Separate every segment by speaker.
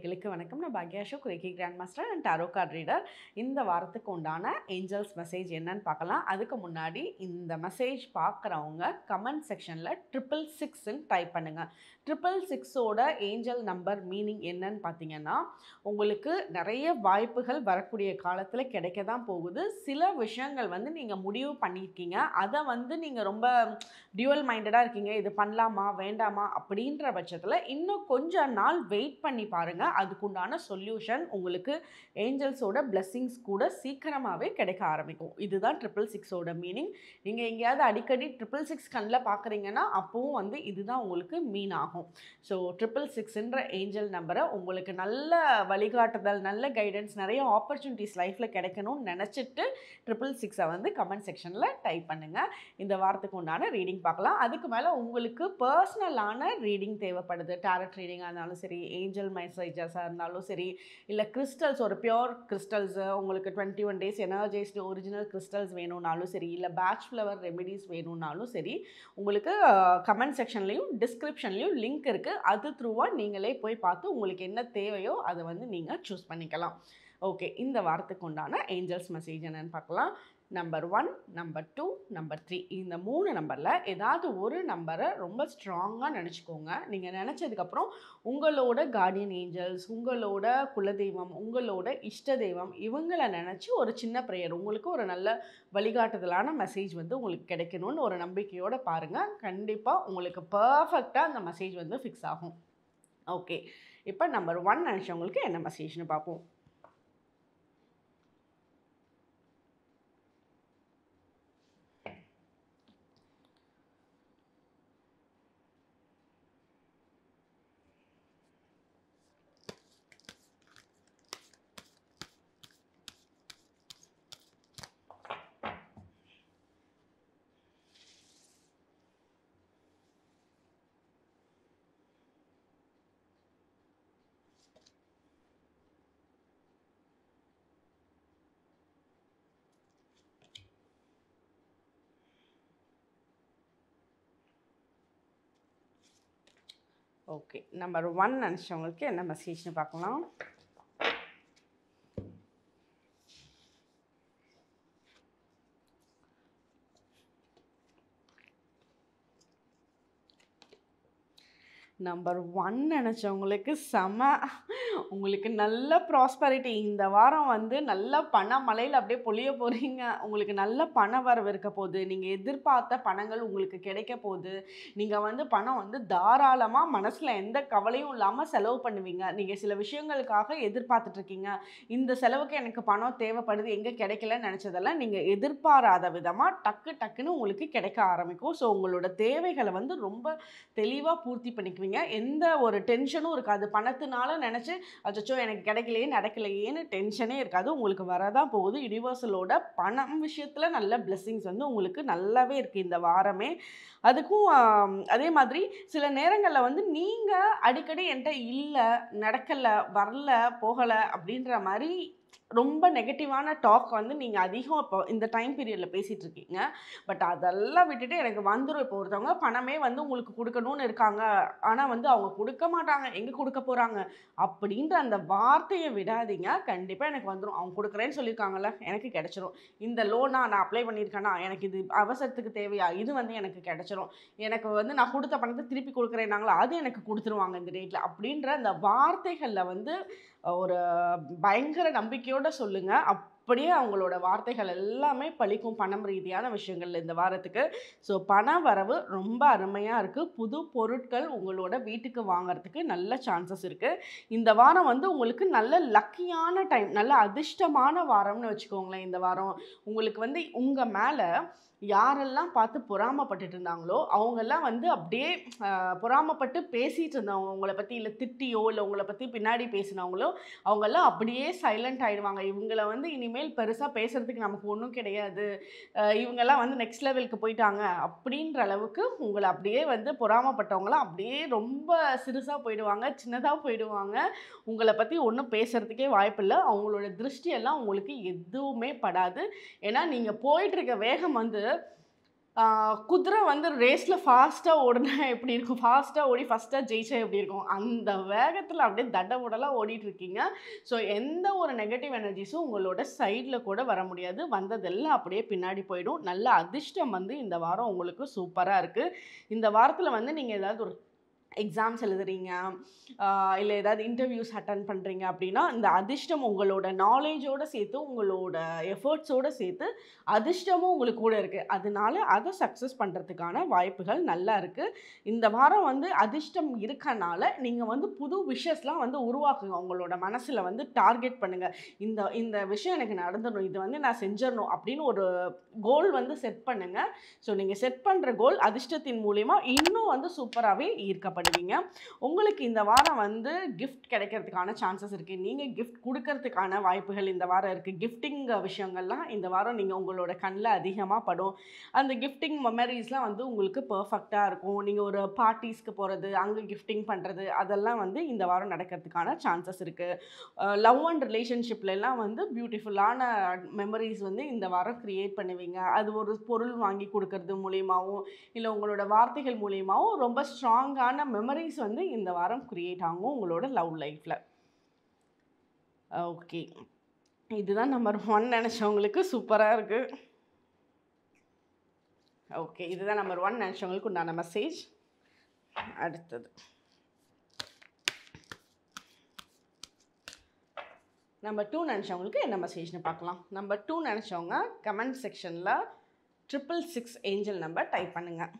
Speaker 1: நேயர்களுக்கு வணக்கம் நான் பாக்யாஷோ Kureki grand master and tarot card reader இந்த வாரத்துக்கு உண்டான ஏஞ்சல்ஸ் மெசேஜ் என்னன்னு பார்க்கலாம் அதுக்கு முன்னாடி இந்த மெசேஜ் பார்க்குறவங்க கமெண்ட் செக்ஷனில் ட்ரிபிள் சிக்ஸ்ன்னு டைப் பண்ணுங்கள் ட்ரிபிள் சிக்ஸோட ஏஞ்சல் நம்பர் மீனிங் என்னன்னு பார்த்தீங்கன்னா உங்களுக்கு நிறைய வாய்ப்புகள் வரக்கூடிய காலத்தில் கிடைக்க தான் போகுது சில விஷயங்கள் வந்து நீங்கள் முடிவு பண்ணியிருக்கீங்க அதை வந்து நீங்கள் ரொம்ப டியூவல் மைண்டடாக இருக்கீங்க இது பண்ணலாமா வேண்டாமா அப்படின்ற பட்சத்தில் இன்னும் கொஞ்சம் நாள் வெயிட் பண்ணி பாருங்கள் அதுக்குண்டான சொல்யூஷன் உங்களுக்கு ஏஞ்சல்ஸோட பிளஸ்ஸிங்ஸ் கூட சீக்கிரமாகவே கிடைக்க ஆரம்பிக்கும் இதுதான் ட்ரிபிள் சிக்ஸோட மீனிங் நீங்கள் எங்கேயாவது அடிக்கடி ட்ரிபிள் சிக்ஸ் கண்ணில் பார்க்குறீங்கன்னா அப்போவும் வந்து இதுதான் உங்களுக்கு மீன் ஆகும் ஸோ ட்ரிபிள் சிக்ஸ்ன்ற ஏஞ்சல் நம்பரை உங்களுக்கு நல்ல வழிகாட்டுதல் நல்ல கைடன்ஸ் நிறைய ஆப்பர்ச்சுனிட்டிஸ் லைஃப்பில் கிடைக்கணும்னு நினச்சிட்டு ட்ரிபிள் சிக்ஸை வந்து கமெண்ட் செக்ஷனில் டைப் பண்ணுங்கள் இந்த வாரத்துக்கு உண்டான ரீடிங் பார்க்கலாம் அதுக்கு மேலே உங்களுக்கு பர்சனலான ரீடிங் தேவைப்படுது டேரட் ரீடிங்காக இருந்தாலும் சரி ஏஞ்சல் மெசேஜ் லிக்விஜஸாக இருந்தாலும் சரி இல்லை கிறிஸ்டல்ஸ் ஒரு பியோர் கிறிஸ்டல்ஸு உங்களுக்கு twenty one days energised original crystals வேணும்னாலும் சரி இல்லை பேட்ச் ஃப்ளவர் ரெமிடிஸ் வேணும்னாலும் சரி உங்களுக்கு கமெண்ட் செக்ஷன்லேயும் டிஸ்கிரிப்ஷன்லேயும் லிங்க் இருக்குது அது த்ரூவாக நீங்களே போய் பார்த்து உங்களுக்கு என்ன தேவையோ அதை வந்து நீங்கள் சூஸ் பண்ணிக்கலாம் ஓகே இந்த வாரத்துக்கு உண்டான ஏஞ்சல்ஸ் மெசேஜ் என்னென்னு பார்க்கலாம் number one number two number three இந்த மூணு நம்பரில் ஏதாவது ஒரு நம்பரை ரொம்ப ஸ்ட்ராங்காக நினச்சிக்கோங்க நீங்கள் நினச்சதுக்கப்புறம் உங்களோட கார்டியன் ஏஞ்சல்ஸ் உங்களோட குலதெய்வம் உங்களோட இஷ்ட தெய்வம் இவங்களை நினச்சி ஒரு சின்ன ப்ரேயர் உங்களுக்கு ஒரு நல்ல வழிகாட்டுதலான மெசேஜ் வந்து உங்களுக்கு கிடைக்கணும்னு ஒரு நம்பிக்கையோடு பாருங்கள் கண்டிப்பாக உங்களுக்கு பர்ஃபெக்டாக அந்த மெசேஜ் வந்து ஃபிக்ஸ் ஆகும் ஓகே இப்போ நம்பர் ஒன் நினச்சவங்களுக்கு என்ன மெசேஜ்னு பார்ப்போம் ஓகே நம்பர் ஒன் நினச்சவங்களுக்கு என்ன மெசேஜ்னு பார்க்கலாம் நம்பர் ஒன் நினச்சவங்களுக்கு செம உங்களுக்கு நல்ல ப்ராஸ்பரிட்டி இந்த வாரம் வந்து நல்ல பண மலையில் அப்படியே பொழிய போகிறீங்க உங்களுக்கு நல்ல பண வரவு இருக்க போகுது நீங்கள் எதிர்பார்த்த பணங்கள் உங்களுக்கு கிடைக்க போகுது நீங்கள் வந்து பணம் வந்து தாராளமாக மனசில் எந்த கவலையும் இல்லாமல் செலவு பண்ணுவீங்க நீங்கள் சில விஷயங்களுக்காக எதிர்பார்த்துட்ருக்கீங்க இந்த செலவுக்கு எனக்கு பணம் தேவைப்படுது எங்கே கிடைக்கலன்னு நினச்சதெல்லாம் நீங்கள் எதிர்பாராத விதமாக டக்கு டக்குன்னு உங்களுக்கு கிடைக்க ஆரம்பிக்கும் ஸோ உங்களோட தேவைகளை வந்து ரொம்ப தெளிவாக பூர்த்தி பண்ணிக்குவீங்க எந்த ஒரு டென்ஷனும் இருக்காது பணத்தினால நினச்சி அச்சோ எனக்கு கிடைக்கலையே நடக்கலையேன்னு டென்ஷனே இருக்காது உங்களுக்கு வரதான் போகுது யூனிவர்சலோட பணம் விஷயத்தில் நல்ல பிளெஸ்ஸிங்ஸ் வந்து உங்களுக்கு நல்லாவே இருக்குது இந்த வாரமே அதுக்கும் அதே மாதிரி சில நேரங்களில் வந்து நீங்கள் அடிக்கடி என்கிட்ட இல்லை நடக்கலை வரல போகலை அப்படின்ற மாதிரி ரொம்ப நெகட்டிவான டாக் வந்து நீங்கள் அதிகம் இப்போ இந்த டைம் பீரியடில் பேசிகிட்டு இருக்கீங்க பட் அதெல்லாம் விட்டுட்டு எனக்கு வந்துடும் இப்போ ஒருத்தவங்க பணமே வந்து உங்களுக்கு கொடுக்கணும்னு இருக்காங்க ஆனால் வந்து அவங்க கொடுக்க மாட்டாங்க எங்கே கொடுக்க போகிறாங்க அப்படின்ற அந்த வார்த்தையை விடாதீங்க கண்டிப்பாக எனக்கு வந்துடும் அவங்க கொடுக்குறேன்னு சொல்லியிருக்காங்கல்ல எனக்கு கிடச்சிரும் இந்த லோனா நான் அப்ளை பண்ணியிருக்கேனா எனக்கு இது அவசரத்துக்கு தேவையா இது வந்து எனக்கு கிடச்சிரும் எனக்கு வந்து நான் கொடுத்த பணத்தை திருப்பி கொடுக்குறேன்னாங்களா அது எனக்கு கொடுத்துருவாங்க இந்த டேட்டில் அப்படின்ற அந்த வார்த்தைகளில் வந்து ஒரு பயங்கர நம்பிக்கையோடு சொல்லுங்கள் அப்படியே அவங்களோட வார்த்தைகள் எல்லாமே பழிக்கும் பணம் ரீதியான விஷயங்கள் இந்த வாரத்துக்கு ஸோ பண வரவு ரொம்ப அருமையாக இருக்குது புது பொருட்கள் உங்களோட வீட்டுக்கு வாங்கிறதுக்கு நல்ல சான்சஸ் இருக்குது இந்த வாரம் வந்து உங்களுக்கு நல்ல லக்கியான டைம் நல்ல அதிர்ஷ்டமான வாரம்னு வச்சுக்கோங்களேன் இந்த வாரம் உங்களுக்கு வந்து உங்கள் மேலே யாரெல்லாம் பார்த்து பொறாமப்பட்டுட்டு இருந்தாங்களோ அவங்கெல்லாம் வந்து அப்படியே பொறாமப்பட்டு பேசிகிட்டு இருந்தவங்க உங்களை பற்றி இல்லை திட்டியோ இல்லை உங்களை பற்றி பின்னாடி பேசினவங்களோ அவங்கெல்லாம் அப்படியே சைலண்ட் ஆகிடுவாங்க இவங்கள வந்து இனிமேல் பெருசாக பேசுகிறதுக்கு நமக்கு ஒன்றும் கிடையாது இவங்கெல்லாம் வந்து நெக்ஸ்ட் லெவலுக்கு போயிட்டாங்க அப்படின்ற அளவுக்கு உங்களை அப்படியே வந்து பொறாமப்பட்டவங்களாம் அப்படியே ரொம்ப சிறுசாக போயிடுவாங்க சின்னதாக போயிடுவாங்க உங்களை பற்றி ஒன்றும் பேசுகிறதுக்கே வாய்ப்பில்லை அவங்களோட திருஷ்டியெல்லாம் உங்களுக்கு எதுவுமே படாது ஏன்னா நீங்கள் போயிட்டுருக்க வேகம் வந்து குதிரை வந்து ரேஸில் ஃபாஸ்ட்டாக ஓடினா எப்படி இருக்கும் ஃபாஸ்ட்டாக ஓடி ஃபஸ்ட்டாக ஜெயிச்சா எப்படி இருக்கும் அந்த வேகத்தில் அப்படியே தட உடலாக ஓடிட்டுருக்கீங்க ஸோ எந்த ஒரு நெகட்டிவ் எனர்ஜிஸும் உங்களோட சைடில் கூட வர முடியாது வந்ததெல்லாம் அப்படியே பின்னாடி போயிடும் நல்ல அதிர்ஷ்டம் வந்து இந்த வாரம் உங்களுக்கு சூப்பராக இருக்குது இந்த வாரத்தில் வந்து நீங்கள் ஏதாவது ஒரு எக்ஸாம்ஸ் எழுதுறீங்க இல்லை ஏதாவது இன்டர்வியூஸ் அட்டன் பண்ணுறீங்க அப்படின்னா இந்த அதிர்ஷ்டம் உங்களோட நாலேஜோடு சேர்த்து உங்களோட எஃபர்ட்ஸோடு சேர்த்து அதிர்ஷ்டமும் உங்களுக்கு கூட இருக்குது அதனால அதை சக்ஸஸ் பண்ணுறதுக்கான வாய்ப்புகள் நல்லா இருக்குது இந்த வாரம் வந்து அதிர்ஷ்டம் இருக்கனால நீங்கள் வந்து புது விஷஸ்லாம் வந்து உருவாக்குங்க உங்களோட மனசில் வந்து டார்கெட் பண்ணுங்கள் இந்த இந்த விஷயம் எனக்கு நடந்துடணும் இது வந்து நான் செஞ்சிடணும் அப்படின்னு ஒரு கோல் வந்து செட் பண்ணுங்கள் ஸோ நீங்கள் செட் பண்ணுற கோல் அதிர்ஷ்டத்தின் மூலிமா இன்னும் வந்து சூப்பராகவே ஈர்க்கப்படும் பண்ணுவீங்க உங்களுக்கு இந்த வாரம் வந்து கிஃப்ட் கிடைக்கிறதுக்கான சான்சஸ் இருக்குது நீங்கள் கிஃப்ட் கொடுக்கறதுக்கான வாய்ப்புகள் இந்த வாரம் இருக்குது கிஃப்டிங் விஷயங்கள்லாம் இந்த வாரம் நீங்கள் உங்களோட கண்ணில் அதிகமாக படும் அந்த கிஃப்டிங் மெமரிஸ்லாம் வந்து உங்களுக்கு பர்ஃபெக்டாக இருக்கும் நீங்கள் ஒரு பார்ட்டிஸ்க்கு போகிறது அங்கே கிஃப்டிங் பண்ணுறது அதெல்லாம் வந்து இந்த வாரம் நடக்கிறதுக்கான சான்சஸ் இருக்குது லவ் அண்ட் ரிலேஷன்ஷிப்லாம் வந்து பியூட்டிஃபுல்லான மெமரிஸ் வந்து இந்த வாரம் க்ரியேட் பண்ணுவீங்க அது ஒரு பொருள் வாங்கி கொடுக்கறது மூலியமாகவும் இல்லை உங்களோட வார்த்தைகள் மூலியமாகவும் ரொம்ப ஸ்ட்ராங்கான மெமரிஸ் வந்து இந்த வாரம் க்ரியேட் ஆகும் உங்களோட லவ் லைஃப்பில் ஓகே இதுதான் நம்பர் ஒன் நினச்சவங்களுக்கு சூப்பராக இருக்குது ஓகே இதுதான் நம்பர் ஒன் நினச்சவங்களுக்கு உண்டான மெசேஜ் அடுத்தது நம்பர் டூ நினச்சவங்களுக்கு என்ன மெசேஜ்னு பார்க்கலாம் நம்பர் டூ நினச்சவங்க கமெண்ட் செக்ஷனில் triple six angel number type பண்ணுங்கள்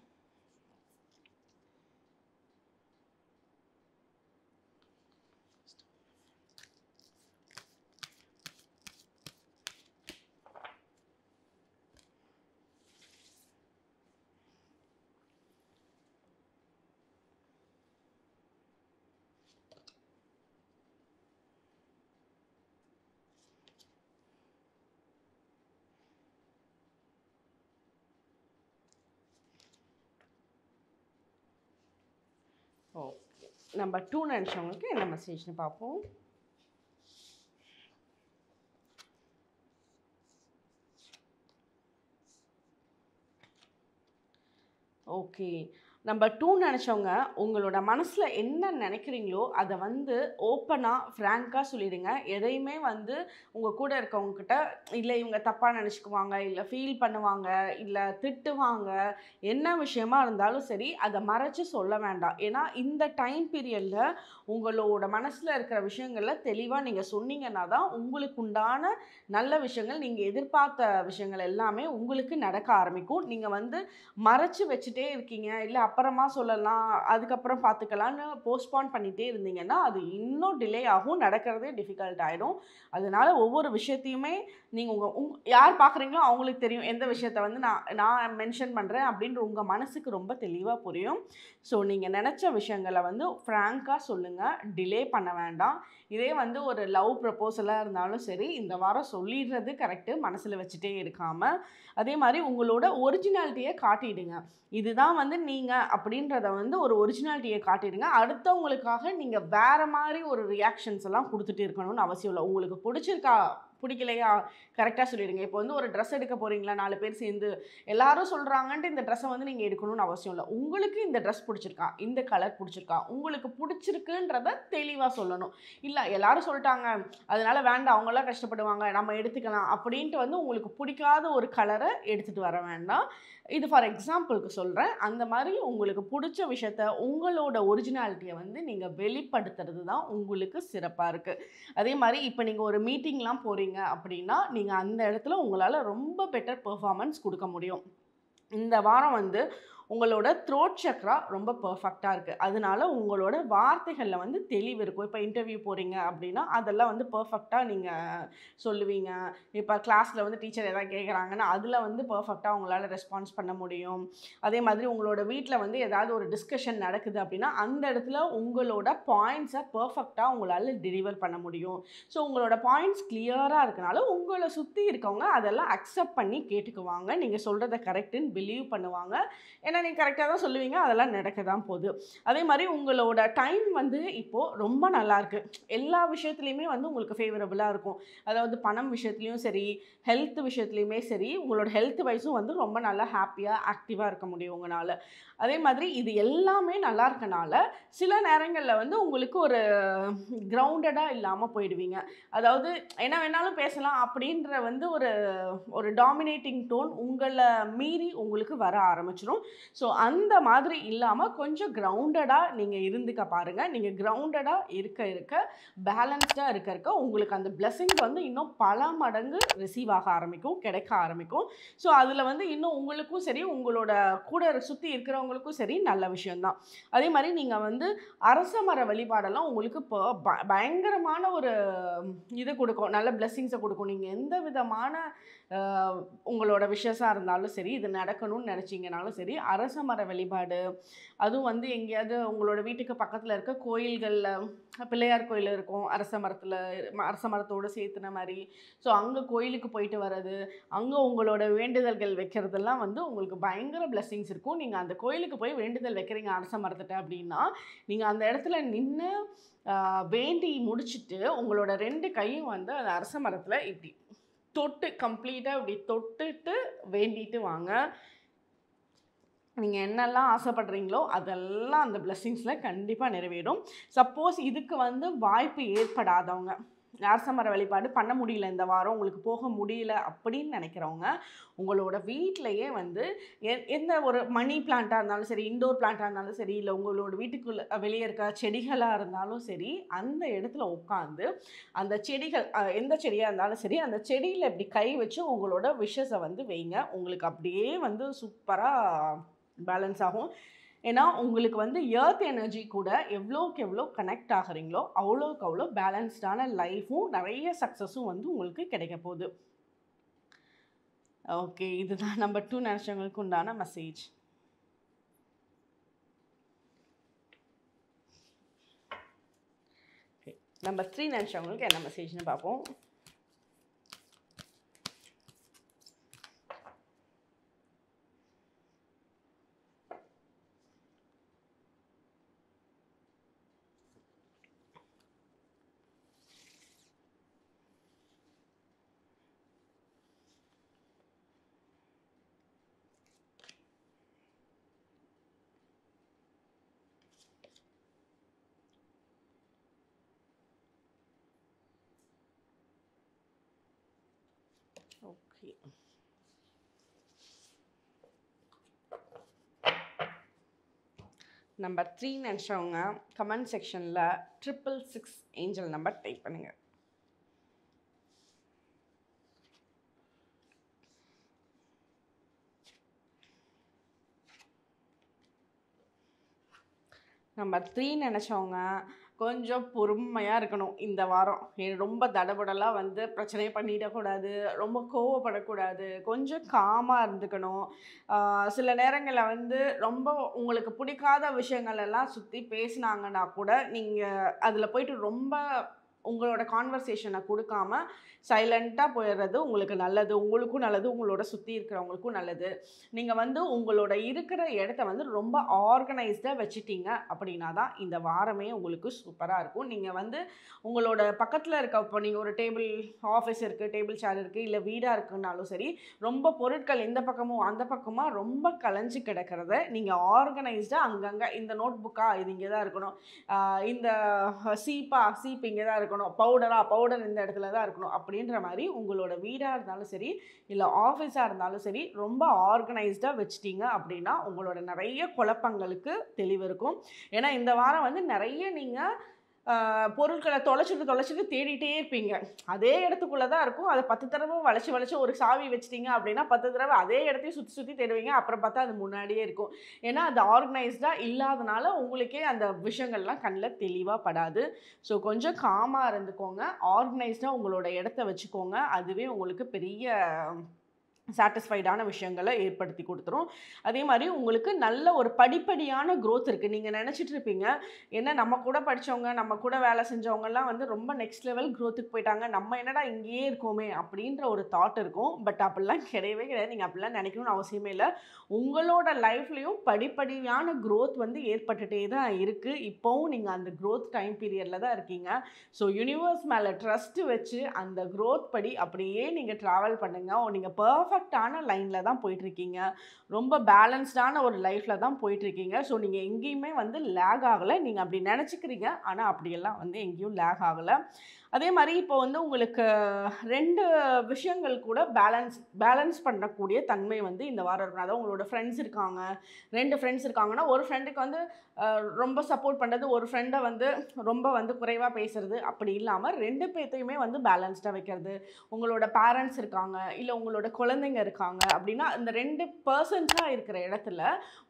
Speaker 1: ஓகே நம்ம டூ நினச்சவங்களுக்கு என்ன மெசேஜ்னு பார்ப்போம் ஓகே நம்பர் டூ நினச்சவங்க உங்களோட மனசில் என்ன நினைக்கிறீங்களோ அதை வந்து ஓப்பனாக ஃப்ராங்காக சொல்லிடுங்க எதையுமே வந்து உங்கள் கூட இருக்கவங்கக்கிட்ட இல்லை இவங்க தப்பாக நினச்சிக்குவாங்க இல்லை ஃபீல் பண்ணுவாங்க இல்லை திட்டுவாங்க என்ன விஷயமா இருந்தாலும் சரி அதை மறைச்சி சொல்ல வேண்டாம் ஏன்னா இந்த டைம் பீரியடில் உங்களோட மனசில் இருக்கிற விஷயங்களில் தெளிவாக நீங்கள் சொன்னீங்கன்னா தான் உங்களுக்கு உண்டான நல்ல விஷயங்கள் நீங்கள் எதிர்பார்த்த விஷயங்கள் எல்லாமே உங்களுக்கு நடக்க ஆரம்பிக்கும் நீங்கள் வந்து மறைச்சி வச்சுட்டே இருக்கீங்க இல்லை அப்புறமா சொல்லலாம் அதுக்கப்புறம் பார்த்துக்கலான்னு போஸ்ட்பான் பண்ணிகிட்டே இருந்தீங்கன்னா அது இன்னும் டிலே ஆகும் நடக்கிறதே டிஃபிகல்ட் ஆகிடும் அதனால் ஒவ்வொரு விஷயத்தையுமே நீங்கள் உங்கள் உங் யார் பார்க்குறீங்களோ அவங்களுக்கு தெரியும் எந்த விஷயத்த வந்து நான் நான் மென்ஷன் பண்ணுறேன் அப்படின்ற உங்கள் மனசுக்கு ரொம்ப தெளிவாக புரியும் ஸோ நீங்கள் நினச்ச விஷயங்களை வந்து ஃப்ராங்காக சொல்லுங்கள் டிலே பண்ண வேண்டாம் இதே வந்து ஒரு லவ் ப்ரப்போசலாக இருந்தாலும் சரி இந்த வாரம் சொல்லிடுறது கரெக்டு மனசில் வச்சுட்டே இருக்காமல் அதே மாதிரி உங்களோட ஒரிஜினாலிட்டியை காட்டிடுங்க இதுதான் வந்து நீங்கள் அப்படின்றத வந்து ஒரு ஒரிஜினாலிட்டியை காட்டிடுங்க அடுத்தவங்களுக்காக நீங்கள் வேறு மாதிரி ஒரு ரியாக்ஷன்ஸ் எல்லாம் கொடுத்துட்டு இருக்கணும்னு அவசியம் இல்லை உங்களுக்கு பிடிச்சிருக்கா பிடிக்கலையா கரெக்டாக சொல்லிடுங்க இப்போ வந்து ஒரு ட்ரெஸ் எடுக்க போகிறீங்களா நாலு பேர் சேர்ந்து எல்லாரும் சொல்கிறாங்கன்ட்டு இந்த ட்ரெஸ்ஸை வந்து நீங்கள் எடுக்கணும்னு அவசியம் இல்லை உங்களுக்கு இந்த ட்ரெஸ் பிடிச்சிருக்கா இந்த கலர் பிடிச்சிருக்கா உங்களுக்கு பிடிச்சிருக்குன்றத தெளிவாக சொல்லணும் இல்லை எல்லாரும் சொல்லிட்டாங்க அதனால் வேண்டாம் அவங்களாம் கஷ்டப்படுவாங்க நம்ம எடுத்துக்கலாம் அப்படின்ட்டு வந்து உங்களுக்கு பிடிக்காத ஒரு கலரை எடுத்துகிட்டு வர வேண்டாம் இது ஃபார் எக்ஸாம்பிளுக்கு சொல்கிறேன் அந்த மாதிரி உங்களுக்கு பிடிச்ச விஷயத்த உங்களோட ஒரிஜினாலிட்டியை வந்து நீங்கள் வெளிப்படுத்துறது தான் உங்களுக்கு சிறப்பாக இருக்குது அதே மாதிரி இப்போ நீங்கள் ஒரு மீட்டிங்லாம் போகிறீங்க போகிறீங்க அப்படின்னா நீங்கள் அந்த இடத்துல உங்களால் ரொம்ப பெட்டர் பெர்ஃபார்மன்ஸ் கொடுக்க முடியும் இந்த வாரம் வந்து உங்களோட த்ரோட் சக்ரா ரொம்ப பர்ஃபெக்டாக இருக்குது அதனால உங்களோட வார்த்தைகளில் வந்து தெளிவு இருக்கும் இப்போ இன்டர்வியூ போகிறீங்க அப்படின்னா அதெல்லாம் வந்து பர்ஃபெக்டாக நீங்கள் சொல்லுவீங்க இப்போ கிளாஸில் வந்து டீச்சர் எதாவது கேட்குறாங்கன்னா அதில் வந்து பர்ஃபெக்டாக உங்களால் ரெஸ்பான்ஸ் பண்ண முடியும் அதே மாதிரி உங்களோட வீட்டில் வந்து ஏதாவது ஒரு டிஸ்கஷன் நடக்குது அப்படின்னா அந்த இடத்துல உங்களோட பாயிண்ட்ஸை பர்ஃபெக்டாக உங்களால் டெலிவர் பண்ண முடியும் ஸோ உங்களோட பாயிண்ட்ஸ் கிளியராக இருக்கனால உங்களை சுற்றி இருக்கவங்க அதெல்லாம் அக்செப்ட் பண்ணி கேட்டுக்குவாங்க நீங்கள் சொல்கிறத கரெக்டுன்னு பிலீவ் பண்ணுவாங்க ஏன்னா என்ன நீங்கள் கரெக்டாக தான் சொல்லுவீங்க அதெல்லாம் நடக்க தான் போகுது அதே மாதிரி உங்களோட டைம் வந்து இப்போது ரொம்ப நல்லாயிருக்கு எல்லா விஷயத்துலையுமே வந்து உங்களுக்கு ஃபேவரபுளாக இருக்கும் அதாவது பணம் விஷயத்துலையும் சரி ஹெல்த் விஷயத்துலையுமே சரி உங்களோட ஹெல்த் வைஸும் வந்து ரொம்ப நல்லா ஹாப்பியாக ஆக்டிவாக இருக்க முடியும் உங்களால் அதே மாதிரி இது எல்லாமே நல்லா இருக்கனால சில நேரங்களில் வந்து உங்களுக்கு ஒரு கிரவுண்டடாக இல்லாமல் போயிடுவீங்க அதாவது என்ன வேணாலும் பேசலாம் அப்படின்ற வந்து ஒரு ஒரு டாமினேட்டிங் டோன் உங்களை மீறி உங்களுக்கு வர ஆரம்பிச்சிடும் ஸோ அந்த மாதிரி இல்லாமல் கொஞ்சம் கிரவுண்டடாக நீங்கள் இருந்துக்க பாருங்கள் நீங்கள் கிரவுண்டடாக இருக்க இருக்க பேலன்ஸ்டாக இருக்க இருக்க உங்களுக்கு அந்த பிளெஸிங்ஸ் வந்து இன்னும் பல மடங்கு ரிசீவ் ஆக ஆரம்பிக்கும் கிடைக்க ஆரம்பிக்கும் ஸோ அதில் வந்து இன்னும் உங்களுக்கும் சரி உங்களோட கூட சுற்றி இருக்கிறவங்களுக்கும் சரி நல்ல விஷயந்தான் அதே மாதிரி நீங்கள் வந்து அரச மர வழிபாடெல்லாம் உங்களுக்கு இப்போ பயங்கரமான ஒரு இதை கொடுக்கும் நல்ல பிளஸ்ஸிங்ஸை கொடுக்கும் நீங்கள் எந்த விதமான உங்களோட விஷஸாக இருந்தாலும் சரி இது நடக்கணும்னு நினச்சிங்கனாலும் சரி அரச மர வழிபாடு அதுவும் வந்து எங்கேயாவது உங்களோட வீட்டுக்கு பக்கத்தில் இருக்க கோயில்களில் பிள்ளையார் கோயில் இருக்கும் அரச மரத்தில் அரச மரத்தோடு சேர்த்துன மாதிரி ஸோ அங்கே கோயிலுக்கு போயிட்டு வர்றது அங்கே உங்களோட வேண்டுதல்கள் வைக்கிறதெல்லாம் வந்து உங்களுக்கு பயங்கர பிளெஸ்ஸிங்ஸ் இருக்கும் நீங்கள் அந்த கோயிலுக்கு போய் வேண்டுதல் வைக்கிறீங்க அரச மரத்திட்ட அப்படின்னா நீங்கள் அந்த இடத்துல நின்று வேண்டி முடிச்சுட்டு உங்களோட ரெண்டு கையும் வந்து அந்த அரச மரத்தில் இப்படி தொட்டு கம்ப்ளீட்டாக இப்படி தொட்டுட்டு வேண்டிட்டு வாங்க நீங்கள் என்னெல்லாம் ஆசைப்படுறீங்களோ அதெல்லாம் அந்த பிளெஸ்ஸிங்ஸில் கண்டிப்பாக நிறைவேறும் சப்போஸ் இதுக்கு வந்து வாய்ப்பு ஏற்படாதவங்க நரசமர வழிபாடு பண்ண முடியல இந்த வாரம் உங்களுக்கு போக முடியல அப்படின்னு நினைக்கிறவங்க உங்களோட வீட்டிலையே வந்து எந்த ஒரு மணி பிளான்ட்டாக இருந்தாலும் சரி இண்டோர் பிளான்ட்டாக இருந்தாலும் சரி இல்லை உங்களோட வீட்டுக்குள்ளே வெளியே இருக்க செடிகளாக இருந்தாலும் சரி அந்த இடத்துல உட்காந்து அந்த செடிகள் எந்த செடியாக இருந்தாலும் சரி அந்த செடியில் இப்படி கை வச்சு உங்களோட விஷஸை வந்து வைங்க உங்களுக்கு அப்படியே வந்து சூப்பராக பேலன்ஸ் ஆகும் ஏன்னா உங்களுக்கு வந்து ஏர்த் எனர்ஜி கூட எவ்வளோக்கு எவ்வளோ கனெக்ட் ஆகிறீங்களோ அவ்வளோக்கு அவ்வளோ பேலன்ஸ்டான லைஃப்பும் நிறைய சக்ஸஸும் வந்து உங்களுக்கு கிடைக்க போகுது ஓகே இதுதான் நம்பர் டூ நினச்சவங்களுக்கு உண்டான மெசேஜ் நம்பர் த்ரீ நினச்சவங்களுக்கு என்ன மெசேஜ்னு பார்ப்போம் ஓகே நம்பர் த்ரீ நினச்சவங்க கமெண்ட் செக்ஷனில் triple six angel number type பண்ணுங்கள் நம்பர் த்ரீ நினச்சவங்க கொஞ்சம் பொறுமையாக இருக்கணும் இந்த வாரம் ரொம்ப தடபடலாக வந்து பிரச்சனையை பண்ணிடக்கூடாது ரொம்ப கோவப்படக்கூடாது கொஞ்சம் காமாக இருந்துக்கணும் சில நேரங்களில் வந்து ரொம்ப உங்களுக்கு பிடிக்காத விஷயங்கள் எல்லாம் சுற்றி பேசினாங்கன்னா கூட நீங்கள் அதில் போயிட்டு ரொம்ப உங்களோட கான்வர்சேஷனை கொடுக்காம சைலண்ட்டாக போயிடுறது உங்களுக்கு நல்லது உங்களுக்கும் நல்லது உங்களோட சுற்றி இருக்கிறவங்களுக்கும் நல்லது நீங்கள் வந்து உங்களோட இருக்கிற இடத்த வந்து ரொம்ப ஆர்கனைஸ்டாக வச்சுட்டீங்க அப்படின்னா தான் இந்த வாரமே உங்களுக்கு சூப்பராக இருக்கும் நீங்கள் வந்து உங்களோட பக்கத்தில் இருக்க இப்போ நீங்கள் ஒரு டேபிள் ஆஃபீஸ் இருக்குது டேபிள் சேர் இருக்குது இல்லை வீடாக இருக்குன்னாலும் சரி ரொம்ப பொருட்கள் எந்த பக்கமும் அந்த பக்கமாக ரொம்ப கலைஞ்சு கிடக்கிறத நீங்கள் ஆர்கனைஸ்டாக அங்கங்கே இந்த நோட் புக்காக இது இங்கே தான் இருக்கணும் இந்த சீப்பா சீப் இங்கே தான் இருக்கணும் இருக்கணும் பவுடராக பவுடர் இந்த இடத்துல தான் இருக்கணும் அப்படின்ற மாதிரி உங்களோட வீடாக இருந்தாலும் சரி இல்லை ஆஃபீஸாக இருந்தாலும் சரி ரொம்ப ஆர்கனைஸ்டாக வச்சுட்டீங்க அப்படின்னா உங்களோட நிறைய குழப்பங்களுக்கு தெளிவு இருக்கும் ஏன்னா இந்த வாரம் வந்து நிறைய நீங்கள் பொருட்களை தொலைச்சிட்டு தொலைச்சிட்டு தேடிட்டே இருப்பீங்க அதே இடத்துக்குள்ளே தான் இருக்கும் அதை பத்து தடவை வளைச்சி வளைச்சி ஒரு சாவி வச்சிட்டிங்க அப்படின்னா பத்து தடவை அதே இடத்தையும் சுற்றி சுற்றி தேடுவீங்க அப்புறம் பார்த்தா அது முன்னாடியே இருக்கும் ஏன்னா அது ஆர்கனைஸ்டாக இல்லாதனால உங்களுக்கே அந்த விஷயங்கள்லாம் கண்ணில் தெளிவாக படாது ஸோ கொஞ்சம் காமாக இருந்துக்கோங்க ஆர்கனைஸ்டாக உங்களோட இடத்த வச்சுக்கோங்க அதுவே உங்களுக்கு பெரிய சாட்டிஸ்ஃபைடான விஷயங்களை ஏற்படுத்தி கொடுத்துரும் அதே மாதிரி உங்களுக்கு நல்ல ஒரு படிப்படியான க்ரோத் இருக்குது நீங்கள் நினச்சிட்டு இருப்பீங்க என்ன நம்ம கூட படித்தவங்க நம்ம கூட வேலை செஞ்சவங்கலாம் வந்து ரொம்ப நெக்ஸ்ட் லெவல் க்ரோத்துக்கு போயிட்டாங்க நம்ம என்னடா இங்கேயே இருக்கோமே அப்படின்ற ஒரு தாட் இருக்கும் பட் அப்படிலாம் கிடையவே கிடையாது நீங்கள் அப்படிலாம் நினைக்கணும்னு அவசியமே இல்லை உங்களோட லைஃப்லேயும் படிப்படியான க்ரோத் வந்து ஏற்பட்டுகிட்டே தான் இருக்குது இப்போவும் நீங்கள் அந்த க்ரோத் டைம் பீரியடில் தான் இருக்கீங்க ஸோ யூனிவர்ஸ் மேலே ட்ரஸ்ட்டு வச்சு அந்த க்ரோத் படி அப்படியே நீங்கள் ட்ராவல் பண்ணுங்கள் நீங்கள் பர்ஃபெக்ட் பர்ஃபெக்டான லைனில் தான் போயிட்டுருக்கீங்க ரொம்ப பேலன்ஸ்டான ஒரு லைஃப்பில் தான் போயிட்டுருக்கீங்க ஸோ நீங்கள் எங்கேயுமே வந்து லேக் ஆகலை நீங்கள் அப்படி நினச்சிக்கிறீங்க ஆனால் அப்படியெல்லாம் வந்து எங்கேயும் லேக் ஆகலை அதே மாதிரி இப்போ வந்து உங்களுக்கு ரெண்டு விஷயங்கள் கூட பேலன்ஸ் பேலன்ஸ் பண்ணக்கூடிய தன்மை வந்து இந்த வாரம் இருக்கணும் அதாவது உங்களோட ஃப்ரெண்ட்ஸ் இருக்காங்க ரெண்டு ஃப்ரெண்ட்ஸ் இருக்காங்கன்னா ஒரு ஃப்ரெண்டுக்கு வந்து ரொம்ப சப்போர்ட் பண்ணுறது ஒரு ஃப்ரெண்டை வந்து ரொம்ப வந்து குறைவாக பேசுறது அப்படி இல்லாமல் ரெண்டு பேர்த்தையுமே வந்து பேலன்ஸ்டாக வைக்கிறது உங்களோட பேரண்ட்ஸ் இருக்காங்க இல்லை உங்களோட குழந்தைங்க இருக்காங்க அப்படின்னா இந்த ரெண்டு பர்சன்ஸாக இருக்கிற இடத்துல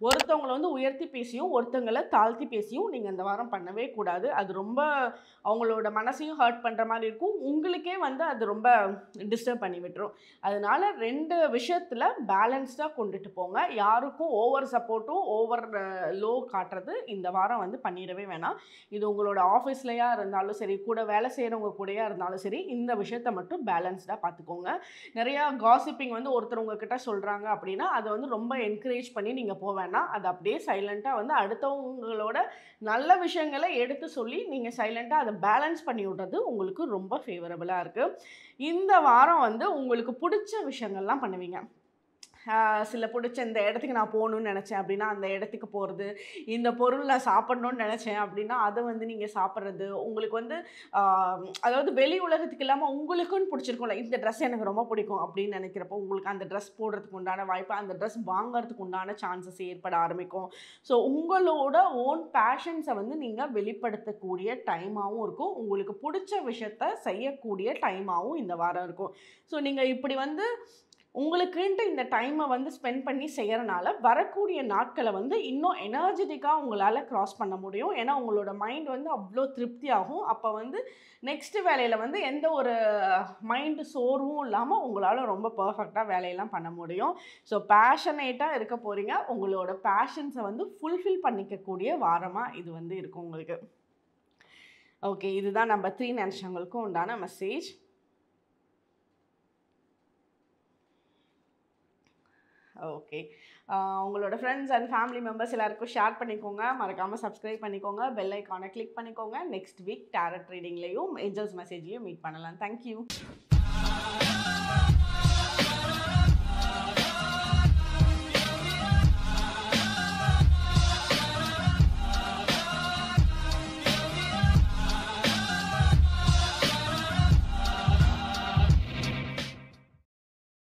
Speaker 1: ஒருத்தவங்களை வந்து உயர்த்தி பேசியும் ஒருத்தவங்களை தாழ்த்தி பேசியும் நீங்கள் இந்த வாரம் பண்ணவே கூடாது அது ரொம்ப அவங்களோட மனசையும் ஹர்ட் பண்ணுற மாதிரி இருக்கும் உங்களுக்கே வந்து அது ரொம்ப டிஸ்டர்ப் பண்ணி விட்டுரும் அதனால் ரெண்டு விஷயத்தில் பேலன்ஸ்டாக கொண்டுட்டு போங்க யாருக்கும் ஓவர் சப்போர்ட்டும் ஓவர் லோ காட்டுறது இந்த வாரம் வந்து பண்ணிடவே வேணாம் இது உங்களோட ஆஃபீஸ்லையாக இருந்தாலும் சரி கூட வேலை செய்கிறவங்க கூடயா இருந்தாலும் சரி இந்த விஷயத்தை மட்டும் பேலன்ஸ்டாக பார்த்துக்கோங்க நிறையா காசிப்பிங் வந்து ஒருத்தர் உங்ககிட்ட சொல்கிறாங்க அப்படின்னா அதை வந்து ரொம்ப என்கரேஜ் பண்ணி நீங்கள் போக வேணாம் அது அப்படியே சைலண்ட்டாக வந்து அடுத்தவங்களோட நல்ல விஷயங்களை எடுத்து சொல்லி நீங்கள் சைலண்ட்டாக அதை பேலன்ஸ் பண்ணி விடுறது உங்களுக்கு ரொம்ப ஃபேவரபுளாக இருக்குது இந்த வாரம் வந்து உங்களுக்கு பிடிச்ச விஷயங்கள்லாம் பண்ணுவீங்க சில பிடிச்ச இந்த இடத்துக்கு நான் போகணும்னு நினச்சேன் அப்படின்னா அந்த இடத்துக்கு போகிறது இந்த பொருளில் சாப்பிட்ணுன்னு நினச்சேன் அப்படின்னா அதை வந்து நீங்கள் சாப்பிட்றது உங்களுக்கு வந்து அதாவது வெளி உலகத்துக்கு இல்லாமல் உங்களுக்குன்னு பிடிச்சிருக்கும்ல இந்த ட்ரெஸ் எனக்கு ரொம்ப பிடிக்கும் அப்படின்னு நினைக்கிறப்போ உங்களுக்கு அந்த ட்ரெஸ் போடுறதுக்கு உண்டான வாய்ப்பு அந்த ட்ரெஸ் வாங்கிறதுக்கு உண்டான சான்சஸ் ஏற்பட ஆரம்பிக்கும் ஸோ உங்களோட ஓன் பேஷன்ஸை வந்து நீங்கள் வெளிப்படுத்தக்கூடிய டைமாகவும் இருக்கும் உங்களுக்கு பிடிச்ச விஷயத்த செய்யக்கூடிய டைமாகவும் இந்த வாரம் இருக்கும் ஸோ நீங்கள் இப்படி வந்து உங்களுக்குன்ட்டு இந்த டைமை வந்து ஸ்பெண்ட் பண்ணி செய்கிறனால வரக்கூடிய நாட்களை வந்து இன்னும் எனர்ஜெட்டிக்காக உங்களால் க்ராஸ் பண்ண முடியும் ஏன்னா உங்களோட மைண்ட் வந்து அவ்வளோ திருப்தி ஆகும் அப்போ வந்து நெக்ஸ்ட்டு வேலையில் வந்து எந்த ஒரு மைண்டு சோர்வும் இல்லாமல் உங்களால் ரொம்ப பர்ஃபெக்டாக வேலையெல்லாம் பண்ண முடியும் ஸோ பேஷனேட்டாக இருக்க போகிறீங்க உங்களோட பேஷன்ஸை வந்து ஃபுல்ஃபில் பண்ணிக்கக்கூடிய வாரமாக இது வந்து இருக்கும் உங்களுக்கு ஓகே இதுதான் நம்ம த்ரீ நிமிஷங்களுக்கும் உண்டான மெசேஜ் ஓகே உங்களோட ஃப்ரெண்ட்ஸ் அண்ட் ஃபேமிலி மெம்பர்ஸ் எல்லாருக்கும் ஷேர் பண்ணிக்கோங்க மறக்காமல் சப்ஸ்கிரைப் பண்ணிக்கோங்க பெல் ஐக்கானை கிளிக் பண்ணிக்கோங்க நெக்ஸ்ட் வீக் டேரட் ரீடிங்லேயும் ஏஞ்சல்ஸ் மெசேஜ்லையும் மீட் பண்ணலாம் தேங்க்யூ